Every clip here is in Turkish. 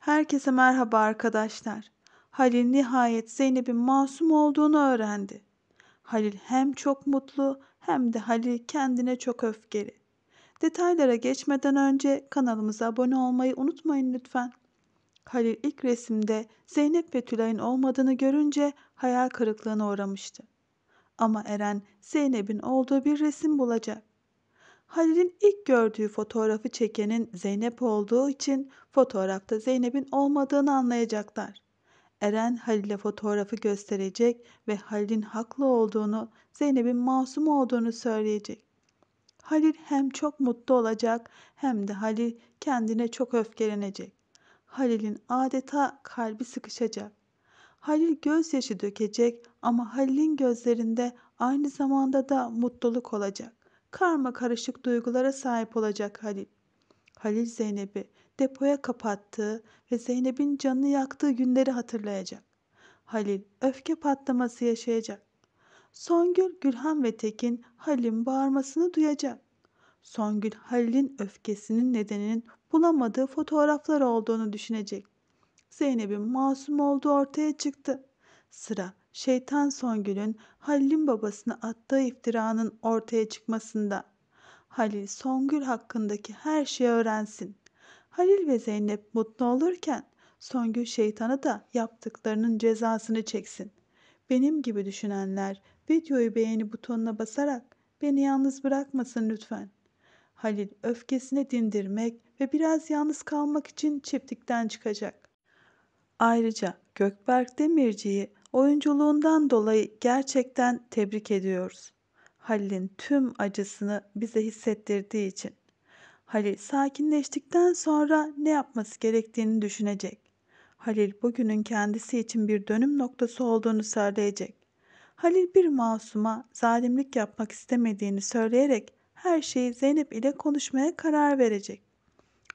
Herkese merhaba arkadaşlar. Halil nihayet Zeynep'in masum olduğunu öğrendi. Halil hem çok mutlu hem de Halil kendine çok öfkeli. Detaylara geçmeden önce kanalımıza abone olmayı unutmayın lütfen. Halil ilk resimde Zeynep ve Tülay'ın olmadığını görünce hayal kırıklığına uğramıştı. Ama Eren Zeynep'in olduğu bir resim bulacak. Halil'in ilk gördüğü fotoğrafı çekenin Zeynep olduğu için fotoğrafta Zeynep'in olmadığını anlayacaklar. Eren Halil'e fotoğrafı gösterecek ve Halil'in haklı olduğunu, Zeynep'in masum olduğunu söyleyecek. Halil hem çok mutlu olacak hem de Halil kendine çok öfkelenecek. Halil'in adeta kalbi sıkışacak. Halil gözyaşı dökecek ama Halil'in gözlerinde aynı zamanda da mutluluk olacak karma karışık duygulara sahip olacak Halil. Halil Zeynep'i depoya kapattığı ve Zeynep'in canını yaktığı günleri hatırlayacak. Halil öfke patlaması yaşayacak. Songül, Gülhan ve Tekin Halil'in bağırmasını duyacak. Songül Halil'in öfkesinin nedeninin bulamadığı fotoğraflar olduğunu düşünecek. Zeynep'in masum olduğu ortaya çıktı. Sıra Şeytan Songül'ün Halil'in babasını attığı iftiranın ortaya çıkmasında. Halil Songül hakkındaki her şeyi öğrensin. Halil ve Zeynep mutlu olurken Songül şeytana da yaptıklarının cezasını çeksin. Benim gibi düşünenler videoyu beğeni butonuna basarak beni yalnız bırakmasın lütfen. Halil öfkesini dindirmek ve biraz yalnız kalmak için çiftlikten çıkacak. Ayrıca Gökberk Demirci'yi Oyunculuğundan dolayı gerçekten tebrik ediyoruz. Halil'in tüm acısını bize hissettirdiği için. Halil sakinleştikten sonra ne yapması gerektiğini düşünecek. Halil bugünün kendisi için bir dönüm noktası olduğunu söyleyecek. Halil bir masuma zalimlik yapmak istemediğini söyleyerek her şeyi Zeynep ile konuşmaya karar verecek.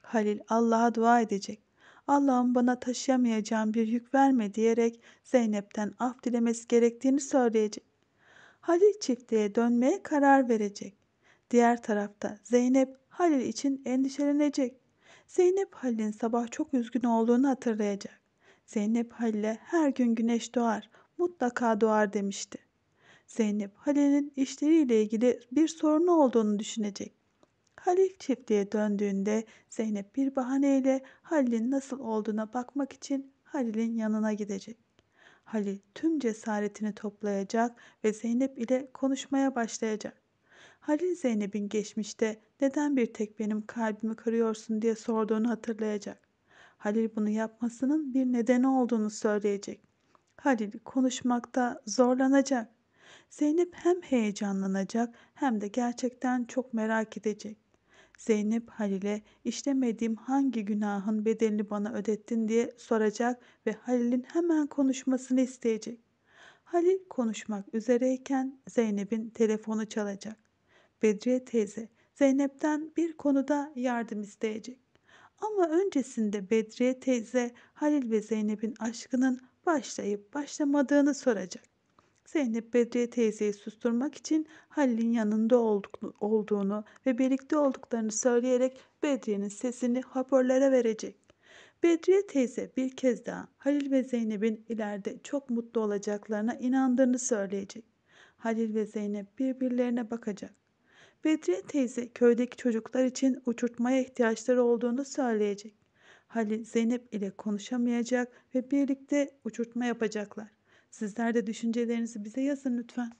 Halil Allah'a dua edecek. Allah'ın bana taşıyamayacağım bir yük verme diyerek Zeynep'ten af dilemesi gerektiğini söyleyecek. Halil çiftliğe dönmeye karar verecek. Diğer tarafta Zeynep Halil için endişelenecek. Zeynep Halil'in sabah çok üzgün olduğunu hatırlayacak. Zeynep Halil'e her gün güneş doğar, mutlaka doğar demişti. Zeynep Halil'in işleriyle ilgili bir sorunu olduğunu düşünecek. Halil çiftliğe döndüğünde Zeynep bir bahaneyle Halil'in nasıl olduğuna bakmak için Halil'in yanına gidecek. Halil tüm cesaretini toplayacak ve Zeynep ile konuşmaya başlayacak. Halil Zeynep'in geçmişte neden bir tek benim kalbimi kırıyorsun diye sorduğunu hatırlayacak. Halil bunu yapmasının bir nedeni olduğunu söyleyecek. Halil konuşmakta zorlanacak. Zeynep hem heyecanlanacak hem de gerçekten çok merak edecek. Zeynep Halil'e işlemediğim hangi günahın bedelini bana ödettin diye soracak ve Halil'in hemen konuşmasını isteyecek. Halil konuşmak üzereyken Zeynep'in telefonu çalacak. Bedriye teyze Zeynep'ten bir konuda yardım isteyecek. Ama öncesinde Bedriye teyze Halil ve Zeynep'in aşkının başlayıp başlamadığını soracak. Zeynep Bedriye teyzeyi susturmak için Halil'in yanında olduğunu ve birlikte olduklarını söyleyerek Bedriye'nin sesini hoparlöre verecek. Bedriye teyze bir kez daha Halil ve Zeynep'in ileride çok mutlu olacaklarına inandığını söyleyecek. Halil ve Zeynep birbirlerine bakacak. Bedriye teyze köydeki çocuklar için uçurtmaya ihtiyaçları olduğunu söyleyecek. Halil Zeynep ile konuşamayacak ve birlikte uçurtma yapacaklar. Sizler de düşüncelerinizi bize yazın lütfen.